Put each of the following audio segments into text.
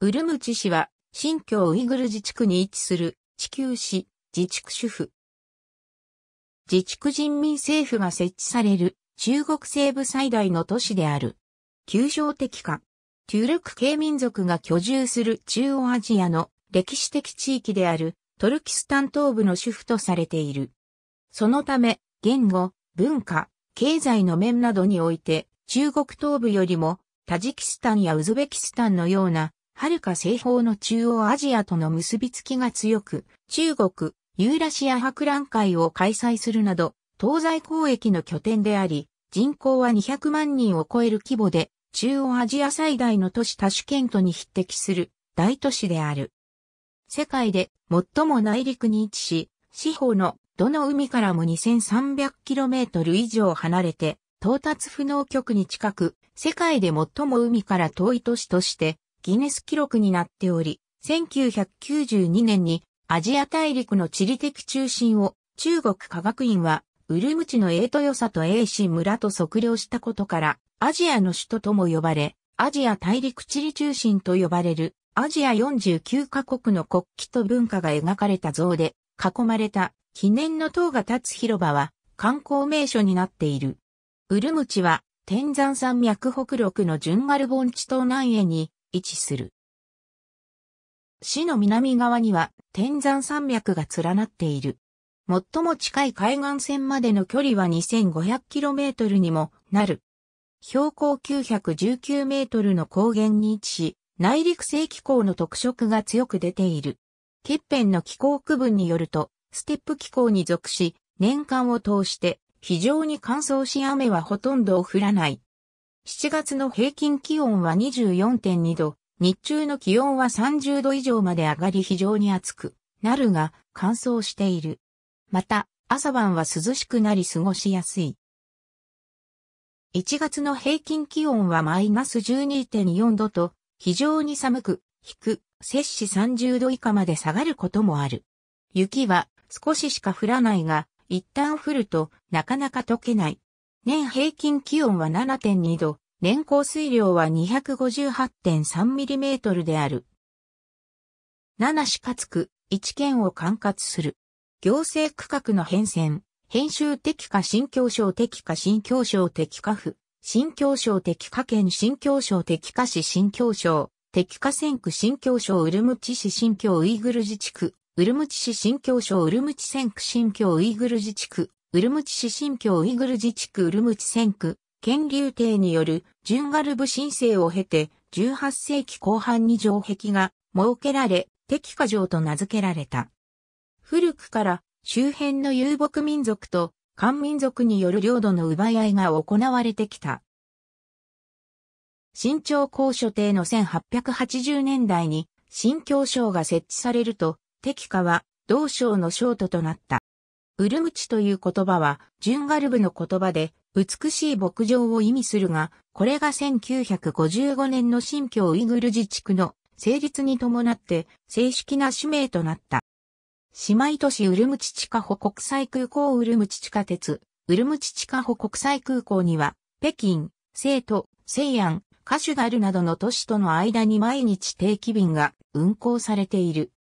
ウルムチ市は、新疆ウイグル自治区に位置する地球市、自治区主婦。自治区人民政府が設置される中国西部最大の都市である。旧称的化。トゥルク系民族が居住する中央アジアの歴史的地域であるトルキスタン東部の主婦とされている。そのため、言語、文化、経済の面などにおいて中国東部よりもタジキスタンやウズベキスタンのような遥か西方の中央アジアとの結びつきが強く、中国、ユーラシア博覧会を開催するなど、東西交易の拠点であり、人口は200万人を超える規模で、中央アジア最大の都市タシュケントに匹敵する大都市である。世界で最も内陸に位置し、四方のどの海からも 2300km 以上離れて、到達不能局に近く、世界で最も海から遠い都市としてギネス記録になっており、1992年にアジア大陸の地理的中心を中国科学院はウルムチの良さと A 市村と測量したことからアジアの首都とも呼ばれ、アジア大陸地理中心と呼ばれるアジア49カ国の国旗と文化が描かれた像で囲まれた記念の塔が立つ広場は観光名所になっている。ウルムチは天山山脈北麓のジュンガル盆地東南へに位置する。市の南側には天山山脈が連なっている。最も近い海岸線までの距離は 2500km にもなる。標高 919m の高原に位置し、内陸性気候の特色が強く出ている。欠片の気候区分によると、ステップ気候に属し、年間を通して非常に乾燥し雨はほとんど降らない。7月の平均気温は24.2度、日中の気温は30度以上まで上がり非常に暑くなるが乾燥している。また、朝晩は涼しくなり過ごしやすい。1月の平均気温はマイナス12.4度と非常に寒く、低く、摂氏30度以下まで下がることもある。雪は少ししか降らないが、一旦降るとなかなか溶けない。年平均気温は7.2度、年降水量は 258.3mm である。七市勝区、一県を管轄する。行政区画の変遷、編集的か新教省的か新教省的か府、新教省的か県新教省的か市新教省、的か選区新教省ウルムチ市新教ウイグル自治区、ウルムチ市新教省ウルムチ選区新教ウイグル自治区、ウルムチ市新疆ウイグル自治区ウルムチ戦区、建立帝によるジュンガルブ申請を経て、18世紀後半に城壁が設けられ、敵化城と名付けられた。古くから周辺の遊牧民族と漢民族による領土の奪い合いが行われてきた。新朝高所帝の1880年代に新京省が設置されると、敵化は同省の省都となった。ウルムチという言葉は、ジュンガルブの言葉で、美しい牧場を意味するが、これが1955年の新疆ウイグル自治区の成立に伴って正式な使命となった。姉妹都市ウルムチ地下保国際空港ウルムチ地下鉄、ウルムチ地下保国際空港には、北京、成都、西安、カシュガルなどの都市との間に毎日定期便が運行されている。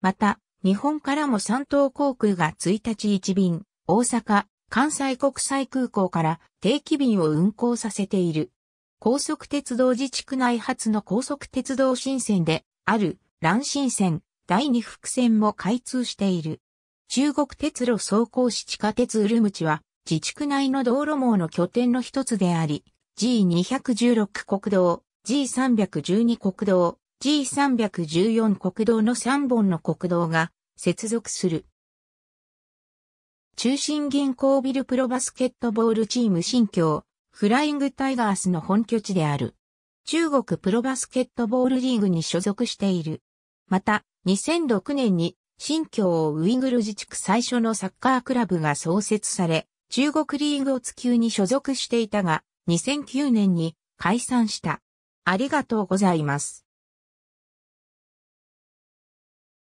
また、日本からも山東航空が1日1便、大阪、関西国際空港から定期便を運航させている。高速鉄道自治区内初の高速鉄道新線である蘭新線第二副線も開通している。中国鉄路走行市地下鉄ウルムチは自治区内の道路網の拠点の一つであり、G216 国道、G312 国道、G314 国道の3本の国道が接続する。中心銀行ビルプロバスケットボールチーム新京、フライングタイガースの本拠地である。中国プロバスケットボールリーグに所属している。また、2006年に新疆ウイグル自治区最初のサッカークラブが創設され、中国リーグを地球に所属していたが、2009年に解散した。ありがとうございます。